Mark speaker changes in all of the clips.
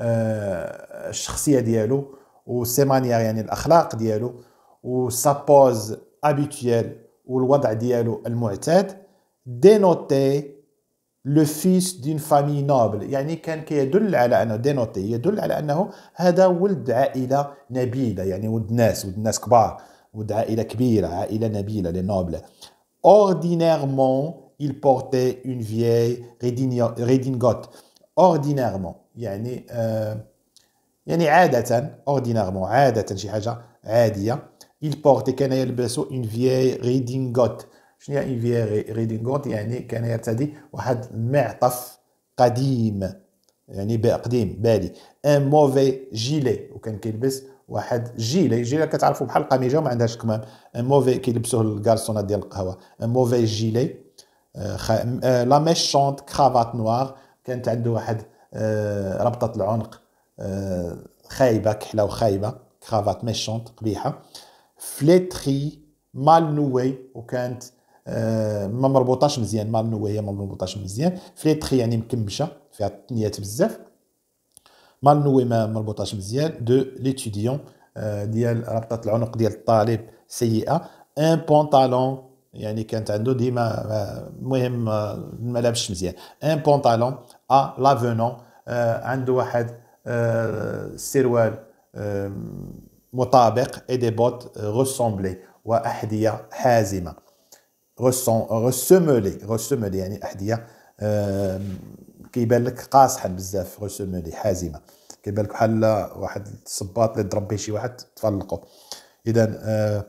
Speaker 1: آه، الشخصيه ديالو وسيمانيير يعني الاخلاق ديالو وسابوز ابيتيال والوضع ديالو المعتاد دينوتي لو فيس دون فامي نوبل يعني كان كيدل على انه دينوتي يدل على انه هذا ولد عائله نبيله يعني ولد ناس ولد ناس كبار ولد عائله كبيره عائله نبيله لي نوبل اوردينيرمون il portait une vieille redingote ordinairement يعني آه، يعني عادة اوردينارمون عادة شي حاجة عادية il porte كان يلبس une vieille redingote شنو هي une vieille redingote يعني كان يرتدي واحد المعطف قديم يعني قديم بالي ان موفي جيلي وكان كيلبس واحد جيلي جيلي كتعرفوا بحال قميجه وما عندهاش كمام ان موفي كيلبسوه الكارسونات ديال القهوه ان موفي جيلي لا ميشونت كرافات نوار كانت عنده واحد آه، ربطه العنق آه، خايبه كحله وخايبه كرافات ميشونت قبيحه فليتري مال نوي وكانت آه، ما مربوطاش مزيان مال نوي هي ما مربوطاش مزيان فليتري يعني مكمشه فيها التنيات بزاف مال نوي ما مربوطاش مزيان دو ليتيديون ديال ربطه العنق ديال الطالب سيئه ان بونطالون يعني كانت عنده ديما المهم ما لابسش مزيان ان بونطالون ا لافونون آه، عنده واحد آه، سروال مطابق اي دي بوت غوسومبلي واحذيه حازمه غوسومبلي غوسومبلي يعني احذيه كيبان لك قاصحا بزاف غوسومبلي حازمه كيبان لك بحال واحد الصباط اللي ضرب به شي واحد تفلقوا اذا آه،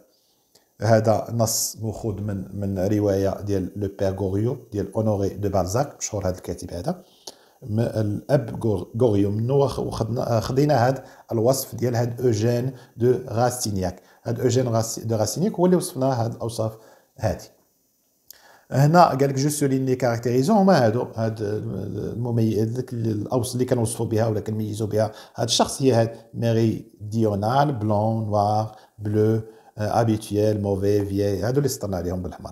Speaker 1: هذا نص مأخوذ من من روايه ديال لو بير غوريو ديال اونوري دو بالزاك مشهور هذا الكاتب هذا الاب غوريوم خدينا هذا الوصف ديال هاد اوجين دو غاستينياك هاد اوجين دو غاستينياك هو اللي وصفنا هاد الاوصاف هذه هنا قال لك جو سوليني لي كاركتيريزون هما هادو هاد المميز ذاك الاوس اللي كنوصفوا بها ولا كنميزوا بها هاد الشخص هي هاد ميريديونال بلون نوار بلو ابيتيال موفي فيي هادو اللي سطرنا عليهم بالاحمر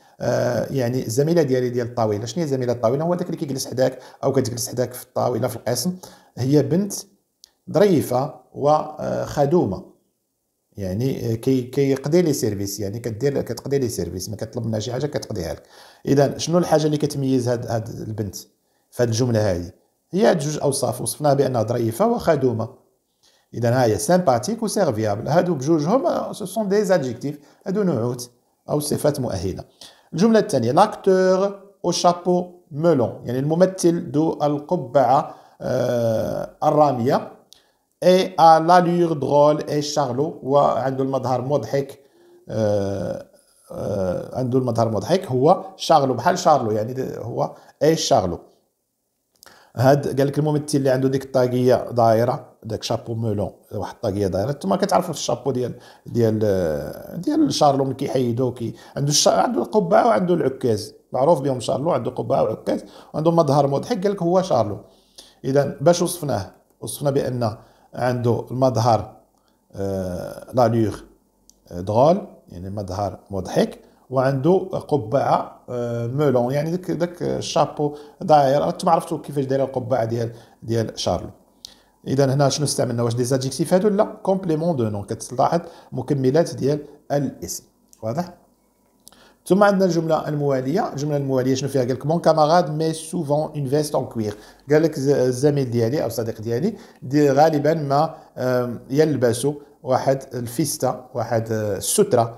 Speaker 1: آه، يعني الزميله ديالي ديال الطاوله شنو هي زميله الطاوله هو داك اللي كيجلس حداك او كتجلس حداك في الطاوله في القسم هي بنت ظريفه وخدومه آه، يعني آه، كي كيقضي لي سيرفيس يعني كدير كتقضي لي سيرفيس ما كتطلب منها شي حاجه كتقضيها لك اذا شنو الحاجه اللي كتميز هاد هاد البنت في هاد الجمله هذه هي هاد جوج اوصاف وصفناها بانها ظريفه وخدومه اذا ها هي سامباتيك وسيرفيابل هادو بجوجهم سو سون دي ادجيكتيف هادو نعوت او صفات مؤهله الجملة الثانية لاكتور او شابو مولون يعني الممثل ذو القبعة آه، الرامية اي ا لالور درول اي شارلو وعنده المظهر مضحك آه، آه، عنده المظهر مضحك هو شارلو بحال شارلو يعني هو اي شارلو هاد قال لك الممثل اللي عنده ديك الطاقيه دايره داك شابو مولون واحد الطاقيه دايره انتما كتعرفوا في الشابو ديال ديال ديال شارلو ملي كيحيدو كي عنده الشا... عنده القبعه وعنده العكاز معروف بهم شارلو عنده قبعه وعكاز وعنده مظهر مضحك قال لك هو شارلو اذا باش وصفناه وصفنا بان عنده المظهر آه لالور آه، درول يعني مظهر مضحك وعنده قبعه آه، مولون يعني ذاك ذاك الشابو داير انتم عرفتوا كيفاش دايره القبعه ديال ديال شارلو اذا هنا شنو استعملنا واش دي زادجيكتيف هادو لا كومبليمون دو نون كتلاحظ مكملات ديال الاسم واضح ثم عندنا الجمله المواليه الجمله المواليه شنو فيها قال لك مون كاماراد مي سوفون اون فيست اون كوير قال لك الزميل ديالي او الصديق ديالي دي غالبا ما يلبس واحد الفيستا واحد آه، الستره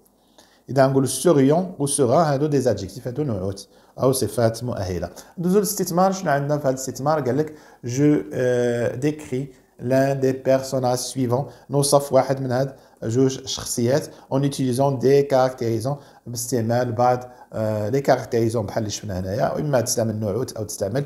Speaker 1: et dans goût serions ou sera un dos des adjectifs et dos non haut ou c'est fait mon ahela dans le statement je n'ai pas le statement galak je euh, décris l'un des personnages suivants nous sommes un de جوج شخصيات اون يوتيليزون دي كاركتيريزون باستعمال بعض لي كاركتيريزون بحال اللي شفنا هنايا اما تستعمل نعوت او تستعمل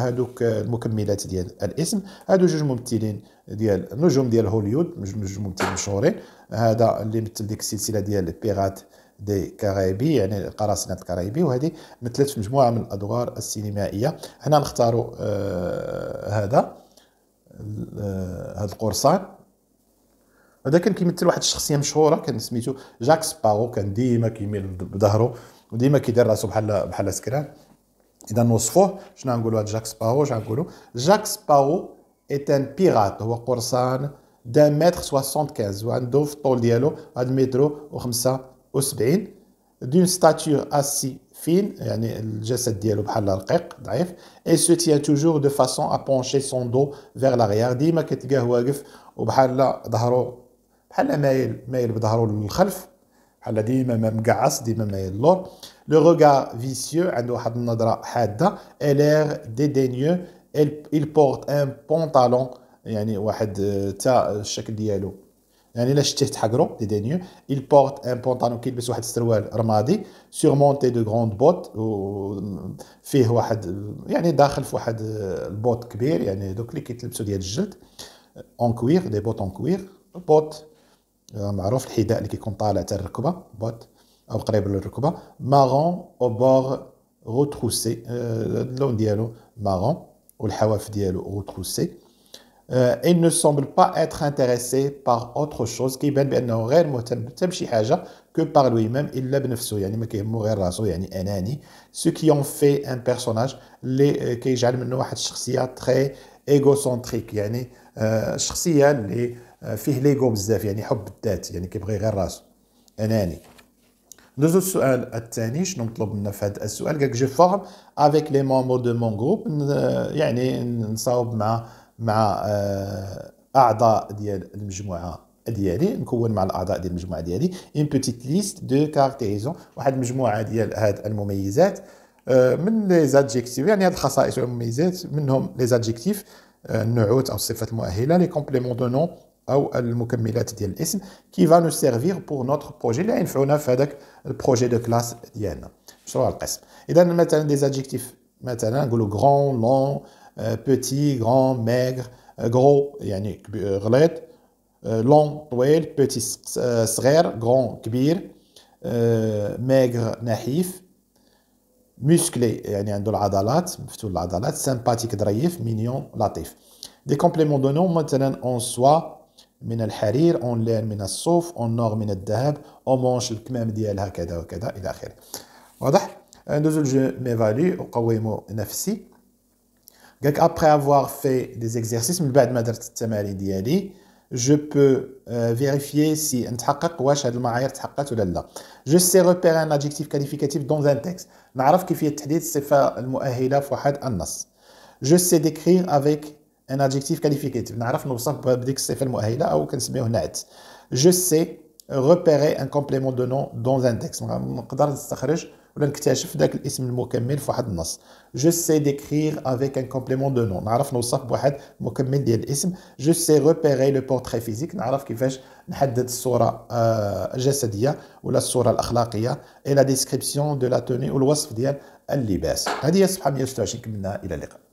Speaker 1: هذوك المكملات ديال الاسم هادو جوج ممثلين ديال نجوم ديال هوليود جوج ممثلين مشهورين هذا اللي مثل ديك السلسله ديال بيغات دي كاريبي يعني قراصنة الكاريبي وهذه مثلت في مجموعة من الأدوار السينمائية هنا نختاروا آه هذا آه هذا القرصان هذا كان كيمثل واحد الشخصيه مشهوره كان سميتو جاك سباغو كان ديما كيميل بظهره وديما كيدير راسو بحال بحال سكران اذا نوصفوه شنو نقولوا هذا جاك سباغو شنو نقولوا جاك سباغو ايت ان بيرات هو قرصان دان متر 75 وعندو في الطول ديالو واحد متر و75 دون ستاتور اسي فين يعني الجسد ديالو بحال رقيق ضعيف اي سو تيان توجور دو فاسون ا بونشي سون دو فيغ لاغيار ديما كتلقاه واقف وبحال ظهرو بحال مايل مايل بظهرو للخلف بحال ديما ما مقعص ديما مايل لور لو روغار فيسيو عنده واحد النظره حاده الير ديدينيو il porte un pantalon يعني واحد تا الشكل ديالو يعني الا شتيه تحقرو ديدينيو il porte un pantalon كيلبس واحد السروال رمادي surmonté de grandes bottes فيه واحد يعني داخل في واحد البوت كبير يعني دوك اللي كيتلبسو ديال الجلد اون كوير دي بوت اون كوير بوت آه، معروف الحذاء اللي كيكون طالع تاع الركبه بوت او قريب للركبه مارون او بور غوتروسي اللون ديالو مارون والحواف ديالو غوتروسي آه، il ne semble pas être intéressé par autre chose كيبان بانه غير مهتم حتى بشي حاجه كو بار لوي ميم الا بنفسه يعني ما كيهمو غير راسو يعني اناني سو كي اون في ان بيرسوناج اللي آه، كيجعل منه واحد الشخصيه تري ايغوسنتريك يعني شخصيه اللي آه، فيه ليغو بزاف يعني حب الذات يعني كيبغي غير راسو اناني ندوزو السؤال الثاني شنو مطلوب منا في هذا السؤال قالك جو فورم افيك لي مومبر دو مون جروب يعني نصاوب مع مع آه، اعضاء ديال المجموعه ديالي نكون مع الاعضاء ديال المجموعه ديالي اون بوتيت ليست دو كاركتيريزون واحد المجموعه ديال هاد المميزات آه، من لي زادجيكتيف يعني هاد الخصائص والمميزات منهم لي زادجيكتيف النعوت او الصفات المؤهله لي كومبليمون دو نون ou va nous servir pour notre projet اللي ينفعونا البروجي دو كلاس ديالنا مشروع القسم grand long euh, petit grand maigre gros long petit grand كبير euh, maigre نحيف musclé sympathique draif, mignon latif des compléments de nom maintenant en soi من الحرير اون لين من الصوف اون نور من الذهب اون مونش الكمام ديالها كذا وكذا الى اخره واضح ندوزو لجو فالي وقويمو نفسي قالك ابخي افوار في دي زيكزيرسيس من بعد ما درت التمارين ديالي جو بو فيريفيي سي نتحقق واش هاد المعايير تحققت ولا لا جو سي روبير ان ادجيكتيف كاليفيكاتيف دون ان تكست نعرف كيفيه تحديد الصفه المؤهله في واحد النص جو سي ديكرير افيك un adjectif qualificatif. Je sais repérer un complément de nom dans un texte. Je sais décrire avec un complément de nom. Je sais repérer le portrait physique euh, et la description de la tenue et de la tenue.